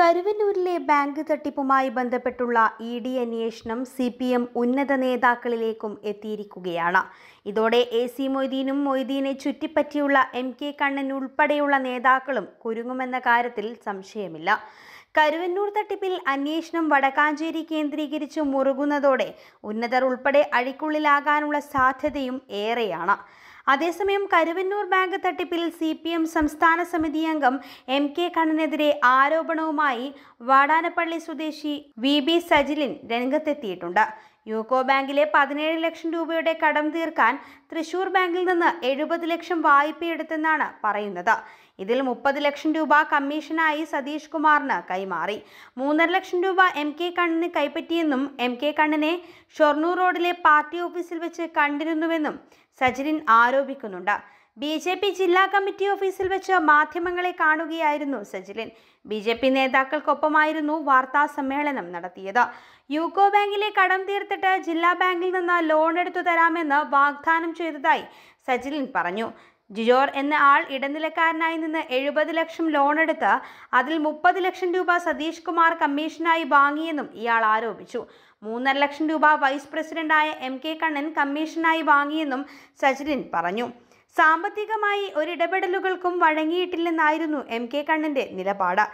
കരുവന്നൂരിലെ bank തട്ടിപ്പുമായി ബന്ധപ്പെട്ടുള്ള E D അന്വേഷണം സി പി എം ഉന്നത നേതാക്കളിലേക്കും എത്തിയിരിക്കുകയാണ് ഇതോടെ എ സി മൊയ്തീനും മൊയ്തീനെ ചുറ്റിപ്പറ്റിയുള്ള എം കെ കണ്ണൻ ഉൾപ്പെടെയുള്ള നേതാക്കളും കുരുങ്ങുമെന്ന കാര്യത്തിൽ സംശയമില്ല കരുവന്നൂർ തട്ടിപ്പിൽ അന്വേഷണം വടക്കാഞ്ചേരി കേന്ദ്രീകരിച്ച് മുറുകുന്നതോടെ ഉന്നതർ ഉൾപ്പെടെ അഴിക്കുള്ളിലാകാനുള്ള സാധ്യതയും ഏറെയാണ് അതേസമയം കരുവന്നൂർ ബാങ്ക് തട്ടിപ്പിൽ സി പി എം സംസ്ഥാന സമിതി അംഗം എം കെ കണ്ണനെതിരെ ആരോപണവുമായി വാടാനപ്പള്ളി സ്വദേശി വി ബി സജിലിൻ രംഗത്തെത്തിയിട്ടുണ്ട് യൂക്കോ ബാങ്കിലെ പതിനേഴ് ലക്ഷം രൂപയുടെ കടം തീർക്കാൻ തൃശൂർ ബാങ്കിൽ നിന്ന് എഴുപത് ലക്ഷം വായ്പയെടുത്തെന്നാണ് പറയുന്നത് ഇതിൽ മുപ്പത് ലക്ഷം രൂപ കമ്മീഷനായി സതീഷ് കുമാറിന് കൈമാറി മൂന്നര ലക്ഷം രൂപ എം കെ കണ്ണിന് കൈപ്പറ്റിയെന്നും എം കെ കണ്ണിനെ ഷൊർണൂർ റോഡിലെ പാർട്ടി ഓഫീസിൽ വെച്ച് കണ്ടിരുന്നുവെന്നും സജിലിൻ ആരോപിക്കുന്നുണ്ട് ബി ജെ പി ജില്ലാ കമ്മിറ്റി ഓഫീസിൽ വെച്ച് മാധ്യമങ്ങളെ കാണുകയായിരുന്നു സജിലിൻ ബി ജെ പി നേതാക്കൾക്കൊപ്പമായിരുന്നു വാർത്താ സമ്മേളനം നടത്തിയത് യൂക്കോ ബാങ്കിലെ കടം തീർത്തിട്ട് ജില്ലാ ബാങ്കിൽ നിന്ന് ലോൺ എടുത്തു തരാമെന്ന് വാഗ്ദാനം ചെയ്തതായി സജിലിൻ പറഞ്ഞു ജിജോർ എന്ന ആൾ ഇടനിലക്കാരനായി നിന്ന് എഴുപത് ലക്ഷം ലോൺ എടുത്ത് അതിൽ മുപ്പത് ലക്ഷം രൂപ സതീഷ് കുമാർ കമ്മീഷനായി വാങ്ങിയെന്നും ഇയാൾ ആരോപിച്ചു മൂന്നര ലക്ഷം രൂപ വൈസ് പ്രസിഡന്റായ എം കെ കണ്ണൻ കമ്മീഷനായി വാങ്ങിയെന്നും സജിലിൻ പറഞ്ഞു സാമ്പത്തികമായി ഒരിടപെടലുകൾക്കും വഴങ്ങിയിട്ടില്ലെന്നായിരുന്നു എം കെ കണ്ണന്റെ നിലപാട്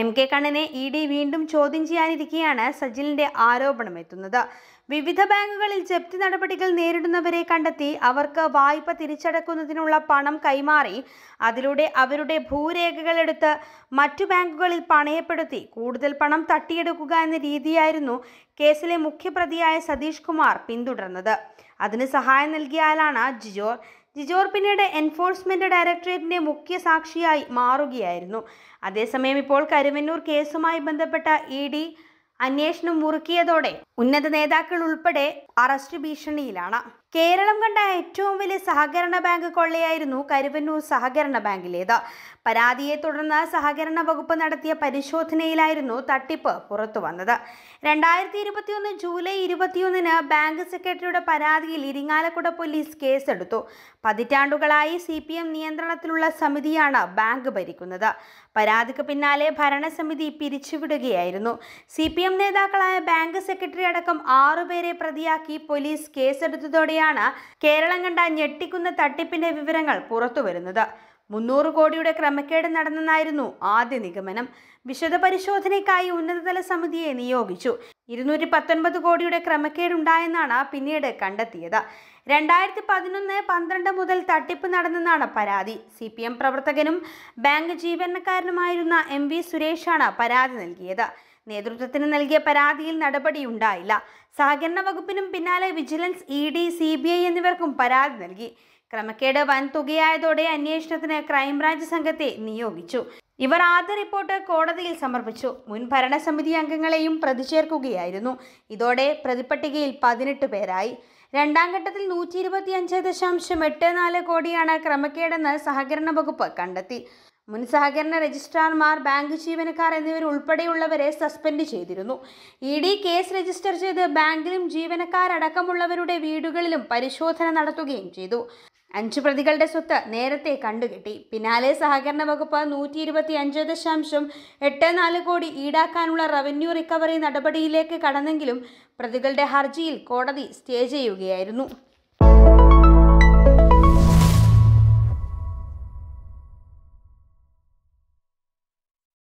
എം കെ കണ്ണനെ ഇ ഡി വീണ്ടും ചോദ്യം ചെയ്യാനിരിക്കെയാണ് സജിലിന്റെ ആരോപണം എത്തുന്നത് വിവിധ ബാങ്കുകളിൽ ജപ്തി നടപടികൾ നേരിടുന്നവരെ കണ്ടെത്തി അവർക്ക് വായ്പ തിരിച്ചടക്കുന്നതിനുള്ള പണം കൈമാറി അതിലൂടെ അവരുടെ ഭൂരേഖകളെടുത്ത് മറ്റു ബാങ്കുകളിൽ പണയപ്പെടുത്തി കൂടുതൽ പണം തട്ടിയെടുക്കുക എന്ന രീതിയായിരുന്നു കേസിലെ മുഖ്യപ്രതിയായ സതീഷ് കുമാർ പിന്തുടർന്നത് അതിന് സഹായം നൽകിയാലാണ് ജിജോർ ജിജോർ പിന്നീട് എൻഫോഴ്സ്മെന്റ് ഡയറക്ടറേറ്റിന്റെ മുഖ്യ സാക്ഷിയായി മാറുകയായിരുന്നു അതേസമയം ഇപ്പോൾ കരുവന്നൂർ കേസുമായി ബന്ധപ്പെട്ട ഇ ഡി അന്വേഷണം മുറുക്കിയതോടെ ഉന്നത നേതാക്കൾ ഉൾപ്പെടെ അറസ്റ്റ് ഭീഷണിയിലാണ് കേരളം കണ്ട ഏറ്റവും വലിയ സഹകരണ ബാങ്ക് കൊള്ളയായിരുന്നു കരുവന്നൂർ സഹകരണ ബാങ്കിലേത് പരാതിയെ തുടർന്ന് സഹകരണ വകുപ്പ് നടത്തിയ പരിശോധനയിലായിരുന്നു തട്ടിപ്പ് പുറത്തു വന്നത് രണ്ടായിരത്തി ഇരുപത്തിയൊന്ന് ജൂലൈ ഇരുപത്തിയൊന്നിന് ബാങ്ക് സെക്രട്ടറിയുടെ പരാതിയിൽ ഇരിങ്ങാലക്കുട പോലീസ് കേസെടുത്തു പതിറ്റാണ്ടുകളായി സി പി എം നിയന്ത്രണത്തിലുള്ള സമിതിയാണ് ബാങ്ക് ഭരിക്കുന്നത് പരാതിക്ക് പിന്നാലെ ഭരണസമിതി പിരിച്ചുവിടുകയായിരുന്നു സി പി എം നേതാക്കളായ ബാങ്ക് സെക്രട്ടറി അടക്കം ആറുപേരെ പ്രതിയാക്കി പോലീസ് കേസെടുത്തതോടെ ഇതോടെയാണ് കേരളം കണ്ട ഞെട്ടിക്കുന്ന തട്ടിപ്പിന്റെ വിവരങ്ങൾ പുറത്തുവരുന്നത് മുന്നൂറ് കോടിയുടെ ക്രമക്കേട് നടന്നെന്നായിരുന്നു ആദ്യ നിഗമനം വിശദ പരിശോധനയ്ക്കായി ഉന്നതതല സമിതിയെ നിയോഗിച്ചു ഇരുന്നൂറ്റി പത്തൊൻപത് കോടിയുടെ ക്രമക്കേടുണ്ടായെന്നാണ് പിന്നീട് കണ്ടെത്തിയത് രണ്ടായിരത്തി പതിനൊന്ന് പന്ത്രണ്ട് മുതൽ തട്ടിപ്പ് നടന്നെന്നാണ് പരാതി സി പി എം പ്രവർത്തകനും ബാങ്ക് ജീവനക്കാരനുമായിരുന്ന എം വി സുരേഷാണ് പരാതി നൽകിയത് നേതൃത്വത്തിന് നൽകിയ പരാതിയിൽ നടപടിയുണ്ടായില്ല സഹകരണ വകുപ്പിനും പിന്നാലെ vigilance E D C B I എന്നിവർക്കും പരാതി നൽകി ക്രമക്കേട് വൻ തുകയായതോടെ അന്വേഷണത്തിന് ക്രൈംബ്രാഞ്ച് സംഘത്തെ നിയോഗിച്ചു ഇവർ ആദ്യ റിപ്പോർട്ട് കോടതിയിൽ സമർപ്പിച്ചു മുൻ ഭരണസമിതി അംഗങ്ങളെയും പ്രതി ചേർക്കുകയായിരുന്നു ഇതോടെ പ്രതിപട്ടികയിൽ പതിനെട്ട് പേരായി രണ്ടാം ഘട്ടത്തിൽ നൂറ്റി അഞ്ച് ദശാംശം എട്ട് നാല് കോടിയാണ് ക്രമക്കേടെന്ന് സഹകരണ വകുപ്പ് കണ്ടെത്തി മുൻ സഹകരണ രജിസ്ട്രാർമാർ ബാങ്ക് ജീവനക്കാർ എന്നിവരുൾപ്പെടെയുള്ളവരെ സസ്പെൻഡ് ചെയ്തിരുന്നു ഇ ഡി കേസ് രജിസ്റ്റർ ചെയ്ത് ബാങ്കിലും ജീവനക്കാരടക്കമുള്ളവരുടെ വീടുകളിലും പരിശോധന നടത്തുകയും ചെയ്തു അഞ്ച് പ്രതികളുടെ സ്വത്ത് നേരത്തെ കണ്ടുകെട്ടി പിന്നാലെ സഹകരണ വകുപ്പ് നൂറ്റി ഇരുപത്തി അഞ്ച് ദശാംശം എട്ട് നാല് കോടി ഈടാക്കാനുള്ള റവന്യൂ റിക്കവറി നടപടിയിലേക്ക് കടന്നെങ്കിലും പ്രതികളുടെ ഹർജിയിൽ കോടതി സ്റ്റേ ചെയ്യുകയായിരുന്നു